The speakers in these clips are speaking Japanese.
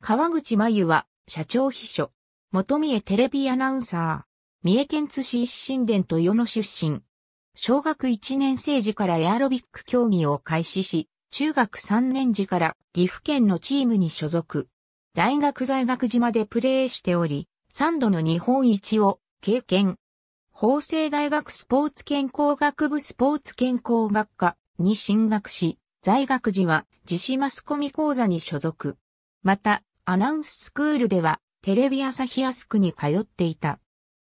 川口真由は、社長秘書。元三重テレビアナウンサー。三重県津市一心伝と世の出身。小学1年生時からエアロビック競技を開始し、中学3年時から岐阜県のチームに所属。大学在学時までプレーしており、3度の日本一を経験。法政大学スポーツ健康学部スポーツ健康学科に進学し、在学時は自主マスコミ講座に所属。また、アナウンススクールではテレビ朝日アスクに通っていた。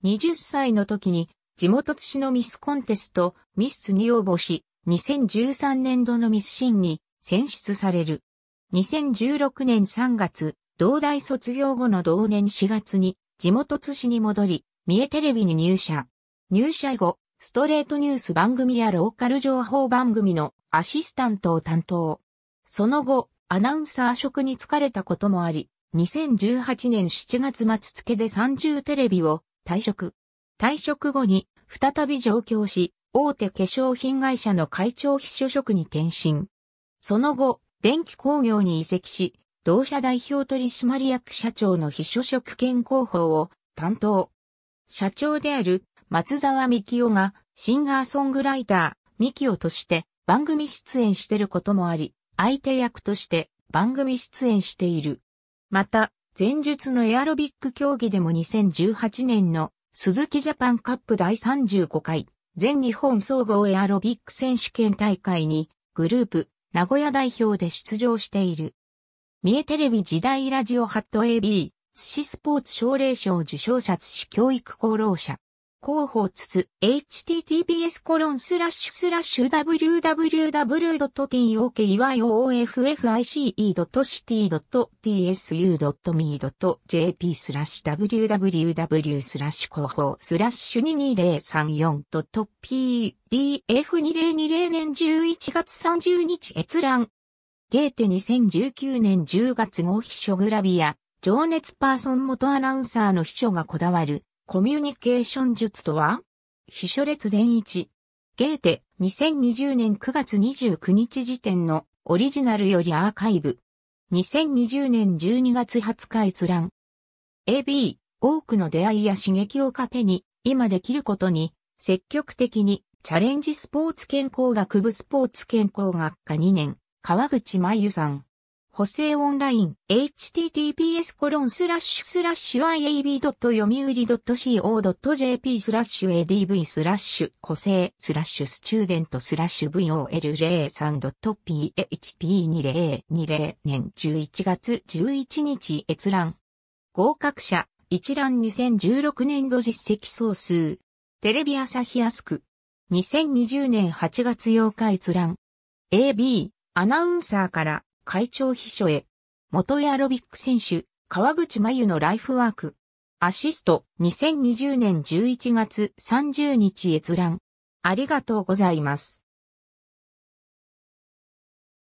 20歳の時に地元津市のミスコンテストミスに応募し、2013年度のミスシーンに選出される。2016年3月、同大卒業後の同年4月に地元津市に戻り、三重テレビに入社。入社後、ストレートニュース番組やローカル情報番組のアシスタントを担当。その後、アナウンサー職に疲れたこともあり、2018年7月末付で30テレビを退職。退職後に再び上京し、大手化粧品会社の会長秘書職に転身。その後、電気工業に移籍し、同社代表取締役社長の秘書職兼広報を担当。社長である松沢希夫がシンガーソングライター、希夫として番組出演してることもあり、相手役として番組出演している。また、前述のエアロビック競技でも2018年の鈴木ジャパンカップ第35回全日本総合エアロビック選手権大会にグループ名古屋代表で出場している。三重テレビ時代ラジオハット AB 寿司スポーツ奨励賞受賞者寿司教育功労者広報つつ、https コロンスラッシュスラッシュ w w w t o k y o o y o f f i c e c i t y t s u m e j p スラッシュ www スラッシュ広報スラッシュ 22034.pdf2020 年11月30日閲覧。ゲーテ2019年10月号秘書グラビア、情熱パーソン元アナウンサーの秘書がこだわる。コミュニケーション術とは秘書列伝一。ゲーテ2020年9月29日時点のオリジナルよりアーカイブ。2020年12月20日閲覧。AB、多くの出会いや刺激を糧に、今できることに、積極的に、チャレンジスポーツ健康学部スポーツ健康学科2年、川口真由さん。補正オンライン、https コロンスラッシュスラッシュ iab. 読売 .co.jp スラッシュ adv スラッシュ補正スラッシュスチューデントスラッシュ vol03.php2020 年11月11日閲覧。合格者、一覧2016年度実績総数。テレビ朝日アスク。2020年8月8日閲覧。AB、アナウンサーから会長秘書へ。元エアロビック選手、川口真由のライフワーク。アシスト、2020年11月30日閲覧。ありがとうございます。